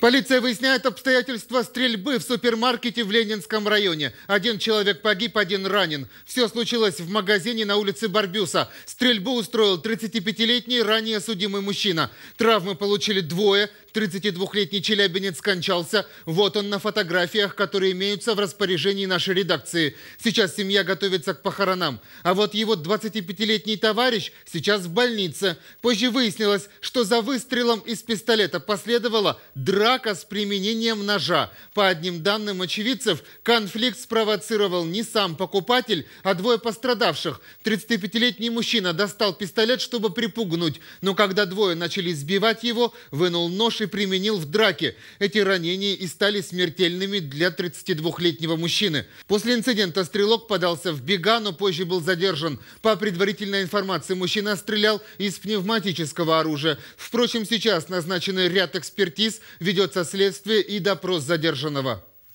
Полиция выясняет обстоятельства стрельбы в супермаркете в Ленинском районе. Один человек погиб, один ранен. Все случилось в магазине на улице Барбюса. Стрельбу устроил 35-летний ранее судимый мужчина. Травмы получили двое. 32-летний челябинец скончался. Вот он на фотографиях, которые имеются в распоряжении нашей редакции. Сейчас семья готовится к похоронам. А вот его 25-летний товарищ сейчас в больнице. Позже выяснилось, что за выстрелом из пистолета последовала драма драка с применением ножа. По одним данным очевидцев, конфликт спровоцировал не сам покупатель, а двое пострадавших. 35-летний мужчина достал пистолет, чтобы припугнуть, но когда двое начали сбивать его, вынул нож и применил в драке. Эти ранения и стали смертельными для 32-летнего мужчины. После инцидента стрелок подался в бега, но позже был задержан. По предварительной информации, мужчина стрелял из пневматического оружия. Впрочем, сейчас назначены ряд экспертиз, видя ведется следствие и допрос задержанного.